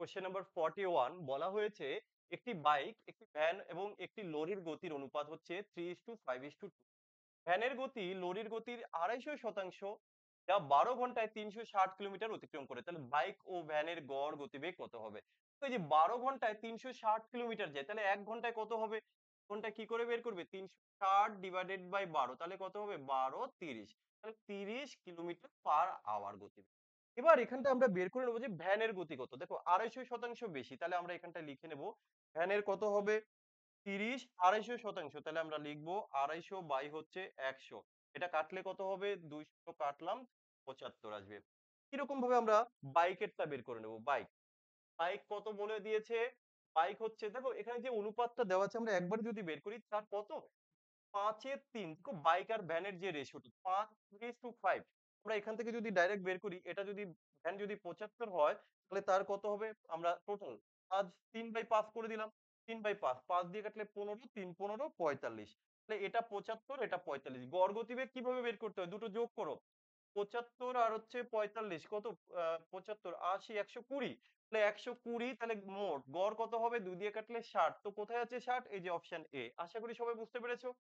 question number forty বলা হয়েছে একটি বাইক একটি ভ্যান এবং একটি লরির গতির অনুপাত হচ্ছে three is to five is to two ভ্যানের গতি লরির গতির আড়াইশো শতাংশ যা বারো ঘন্টায় তিনশো ষাট কিলোমিটার অতিক্রম করে তাহলে বাইক ও ভ্যানের গড় গতিবেগ কত হবে যে বারো ঘন্টায় তিনশো ষাট কিলোমিটার যায় তাহলে এক ঘন্টায় কত হবে ঘন্টা কি করে বের করবে তিনশো ষাট ডিভাইডেড বাই বারো তাহলে কত হবে বারো তিরিশ তাহলে তিরিশ কিলোমিটার পার আওয়ার গতিবেগ এবার এখানটা আমরা বের করে নেবো যে ভ্যানের গতি কত দেখো আড়াইশো শতাংশ বেশি তাহলে আমরা এখানটা লিখে নেব ভ্যানের কত হবে তিরিশ আড়াইশো শতাংশ তাহলে আমরা লিখবো আড়াইশো বাই হচ্ছে একশো এটা কাটলে কত হবে দুইশো কাটলাম পঁচাত্তর আসবে কিরকম ভাবে আমরা বাইকেরটা বের করে নেব বাইক বাইক কত বলে দিয়েছে বাইক হচ্ছে দেখো এখানে যে অনুপাতটা দেওয়া আছে আমরা একবার যদি বের করি তার কত পাঁচের তিন দেখো বাইক আর ভ্যানের যে রেশিওটা পাঁচ টু ফাইভ আমরা এখান থেকে যদি ডাইরেক্ট বের করি এটা যদি ভ্যান যদি পঁচাত্তর হয় তাহলে তার কত হবে আমরা টোটাল আজ তিন বাই পাঁচ করে দিলাম তিন বাই পাঁচ পাঁচ দিয়ে কাটলে পনেরো তিন পনেরো পঁয়তাল্লিশ তাহলে এটা পঁচাত্তর এটা পঁয়তাল্লিশ গড় গতিবেগ কিভাবে বের করতে হয় দুটো যোগ করো পঁচাত্তর আর হচ্ছে পঁয়তাল্লিশ কত পঁচাত্তর আশি একশো কুড়ি তাহলে একশো কুড়ি তাহলে মোট গড় কত হবে দুই দিয়ে কাটলে ষাট তো কোথায় আছে ষাট এই যে অপশন এ আশা করি সবাই বুঝতে পেরেছো